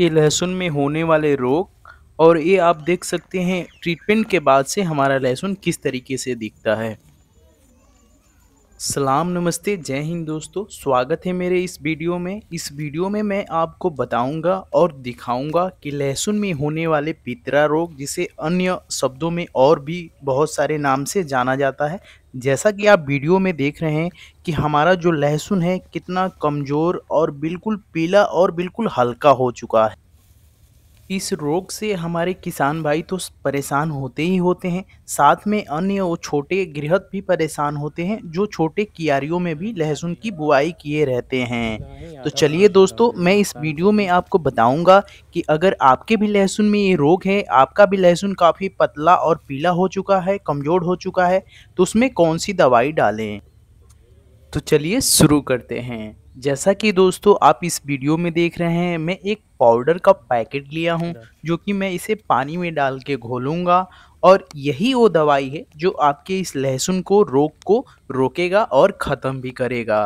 ये लहसुन में होने वाले रोग और ये आप देख सकते हैं ट्रीटमेंट के बाद से हमारा लहसुन किस तरीके से दिखता है सलाम नमस्ते जय हिंद दोस्तों स्वागत है मेरे इस वीडियो में इस वीडियो में मैं आपको बताऊंगा और दिखाऊंगा कि लहसुन में होने वाले पितरा रोग जिसे अन्य शब्दों में और भी बहुत सारे नाम से जाना जाता है जैसा कि आप वीडियो में देख रहे हैं कि हमारा जो लहसुन है कितना कमज़ोर और बिल्कुल पीला और बिल्कुल हल्का हो चुका है इस रोग से हमारे किसान भाई तो परेशान होते ही होते हैं साथ में अन्य और छोटे गृहत भी परेशान होते हैं जो छोटे कियारियों में भी लहसुन की बुआई किए रहते हैं तो चलिए दोस्तों मैं इस वीडियो में आपको बताऊंगा कि अगर आपके भी लहसुन में ये रोग है आपका भी लहसुन काफ़ी पतला और पीला हो चुका है कमज़ोर हो चुका है तो उसमें कौन सी दवाई डालें तो चलिए शुरू करते हैं जैसा कि दोस्तों आप इस वीडियो में देख रहे हैं मैं एक पाउडर का पैकेट लिया हूं अच्छा। जो कि मैं इसे पानी में डाल के घोलूँगा और यही वो दवाई है जो आपके इस लहसुन को रोग को रोकेगा और ख़त्म भी करेगा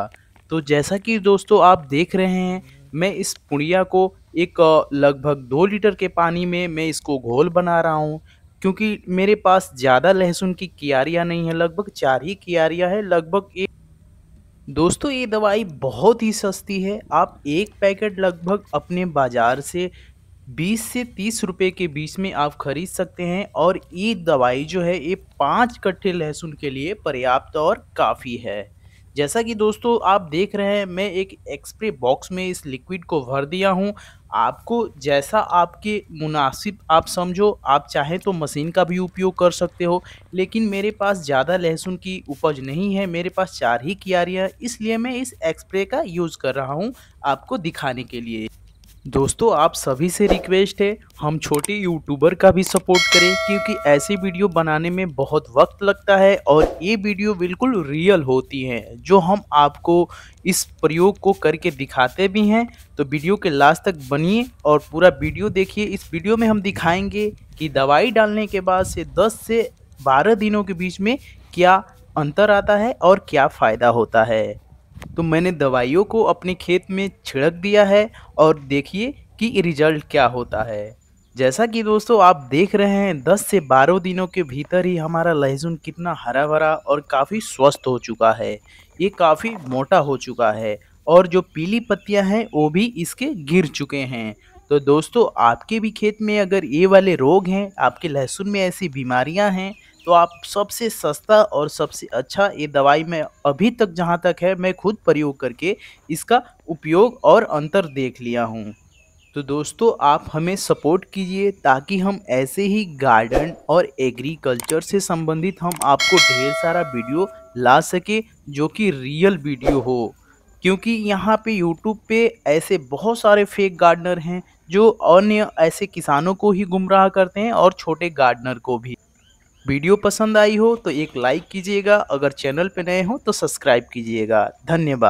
तो जैसा कि दोस्तों आप देख रहे हैं मैं इस पुड़िया को एक लगभग दो लीटर के पानी में मैं इसको घोल बना रहा हूँ क्योंकि मेरे पास ज़्यादा लहसुन की क्यारियाँ नहीं है लगभग चार ही क्यारियाँ है लगभग एक दोस्तों ये दवाई बहुत ही सस्ती है आप एक पैकेट लगभग अपने बाज़ार से 20 से 30 रुपए के बीच में आप खरीद सकते हैं और ये दवाई जो है ये पाँच कट्ठे लहसुन के लिए पर्याप्त और काफ़ी है जैसा कि दोस्तों आप देख रहे हैं मैं एक एक्सप्रे बॉक्स में इस लिक्विड को भर दिया हूँ आपको जैसा आपके मुनासिब आप समझो आप चाहें तो मशीन का भी उपयोग कर सकते हो लेकिन मेरे पास ज़्यादा लहसुन की उपज नहीं है मेरे पास चार ही क्यारियाँ इसलिए मैं इस एक्सप्रे का यूज़ कर रहा हूँ आपको दिखाने के लिए दोस्तों आप सभी से रिक्वेस्ट है हम छोटे यूट्यूबर का भी सपोर्ट करें क्योंकि ऐसी वीडियो बनाने में बहुत वक्त लगता है और ये वीडियो बिल्कुल रियल होती हैं जो हम आपको इस प्रयोग को करके दिखाते भी हैं तो वीडियो के लास्ट तक बनिए और पूरा वीडियो देखिए इस वीडियो में हम दिखाएंगे कि दवाई डालने के बाद से दस से बारह दिनों के बीच में क्या अंतर आता है और क्या फ़ायदा होता है तो मैंने दवाइयों को अपने खेत में छिड़क दिया है और देखिए कि रिजल्ट क्या होता है जैसा कि दोस्तों आप देख रहे हैं 10 से 12 दिनों के भीतर ही हमारा लहसुन कितना हरा भरा और काफ़ी स्वस्थ हो चुका है ये काफ़ी मोटा हो चुका है और जो पीली पत्तियां हैं वो भी इसके गिर चुके हैं तो दोस्तों आपके भी खेत में अगर ये वाले रोग हैं आपके लहसुन में ऐसी बीमारियां हैं तो आप सबसे सस्ता और सबसे अच्छा ये दवाई मैं अभी तक जहाँ तक है मैं खुद प्रयोग करके इसका उपयोग और अंतर देख लिया हूँ तो दोस्तों आप हमें सपोर्ट कीजिए ताकि हम ऐसे ही गार्डन और एग्रीकल्चर से संबंधित हम आपको ढेर सारा वीडियो ला सके जो कि रियल वीडियो हो क्योंकि यहाँ पे यूट्यूब पे ऐसे बहुत सारे फेक गार्डनर हैं जो अन्य ऐसे किसानों को ही गुमराह करते हैं और छोटे गार्डनर को भी वीडियो पसंद आई हो तो एक लाइक कीजिएगा अगर चैनल पर नए हो तो सब्सक्राइब कीजिएगा धन्यवाद